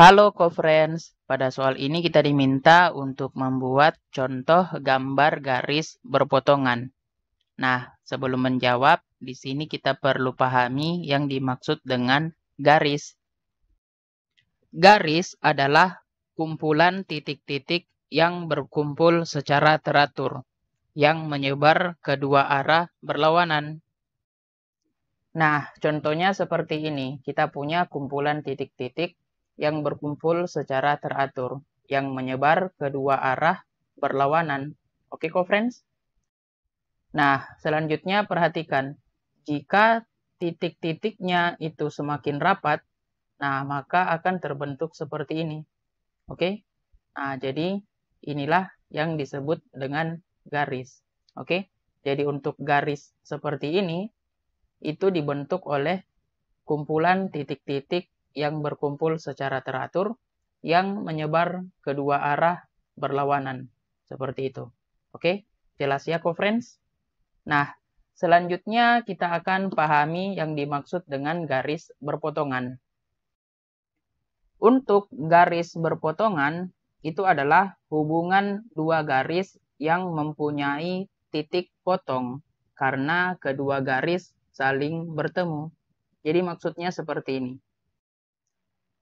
Halo co-friends, pada soal ini kita diminta untuk membuat contoh gambar garis berpotongan. Nah, sebelum menjawab, di sini kita perlu pahami yang dimaksud dengan garis. Garis adalah kumpulan titik-titik yang berkumpul secara teratur, yang menyebar kedua arah berlawanan. Nah, contohnya seperti ini. Kita punya kumpulan titik-titik yang berkumpul secara teratur, yang menyebar kedua arah berlawanan. Oke okay, friends? Nah, selanjutnya perhatikan. Jika titik-titiknya itu semakin rapat, nah maka akan terbentuk seperti ini. Oke? Nah, jadi inilah yang disebut dengan garis. Oke? Jadi untuk garis seperti ini, itu dibentuk oleh kumpulan titik-titik yang berkumpul secara teratur yang menyebar kedua arah berlawanan. Seperti itu. Oke, jelas ya co-friends? Nah, selanjutnya kita akan pahami yang dimaksud dengan garis berpotongan. Untuk garis berpotongan, itu adalah hubungan dua garis yang mempunyai titik potong karena kedua garis saling bertemu. Jadi maksudnya seperti ini.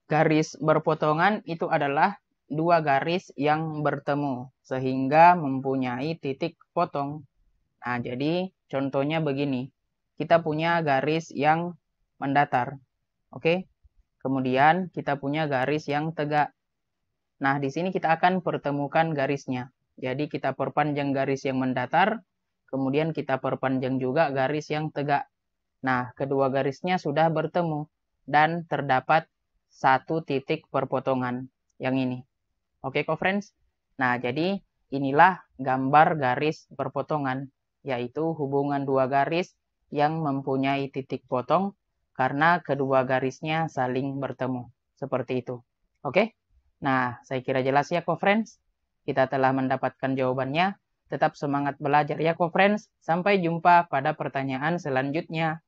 Garis berpotongan itu adalah dua garis yang bertemu sehingga mempunyai titik potong. Nah, jadi contohnya begini. Kita punya garis yang mendatar. Oke. Kemudian kita punya garis yang tegak. Nah, di sini kita akan pertemukan garisnya. Jadi kita perpanjang garis yang mendatar, kemudian kita perpanjang juga garis yang tegak. Nah, kedua garisnya sudah bertemu dan terdapat satu titik perpotongan yang ini. Oke, okay, friends? Nah, jadi inilah gambar garis perpotongan, yaitu hubungan dua garis yang mempunyai titik potong karena kedua garisnya saling bertemu. Seperti itu. Oke? Okay? Nah, saya kira jelas ya, friends. Kita telah mendapatkan jawabannya. Tetap semangat belajar ya, friends. Sampai jumpa pada pertanyaan selanjutnya.